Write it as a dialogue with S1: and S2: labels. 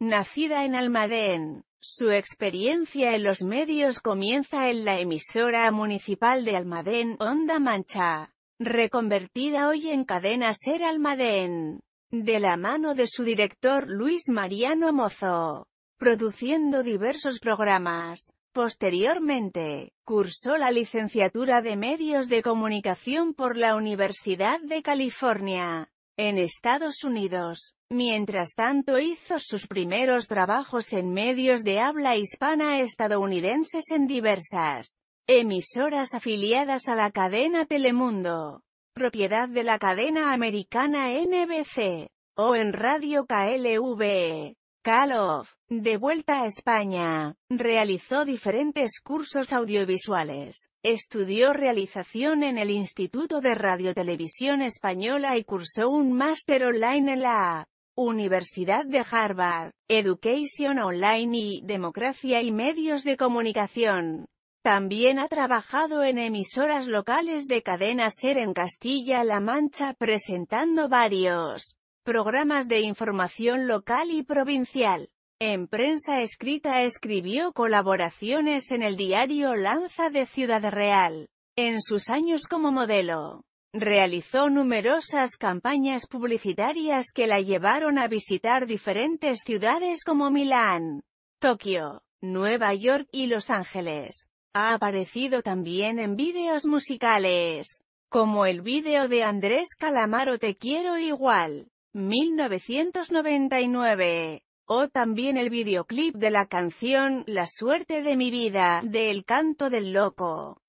S1: Nacida en Almadén, su experiencia en los medios comienza en la emisora municipal de Almadén, Onda Mancha, reconvertida hoy en cadena Ser Almadén, de la mano de su director Luis Mariano Mozo, produciendo diversos programas. Posteriormente, cursó la licenciatura de Medios de Comunicación por la Universidad de California, en Estados Unidos. Mientras tanto hizo sus primeros trabajos en medios de habla hispana estadounidenses en diversas emisoras afiliadas a la cadena Telemundo, propiedad de la cadena americana NBC, o en Radio KLV of de vuelta a España, realizó diferentes cursos audiovisuales, estudió realización en el Instituto de Radiotelevisión Española y cursó un máster online en la Universidad de Harvard, Education Online y Democracia y Medios de Comunicación. También ha trabajado en emisoras locales de cadena SER en Castilla-La Mancha presentando varios programas de información local y provincial. En prensa escrita escribió colaboraciones en el diario Lanza de Ciudad Real. En sus años como modelo, realizó numerosas campañas publicitarias que la llevaron a visitar diferentes ciudades como Milán, Tokio, Nueva York y Los Ángeles. Ha aparecido también en vídeos musicales, como el vídeo de Andrés Calamaro Te Quiero Igual. 1999. O también el videoclip de la canción La suerte de mi vida, de El canto del loco.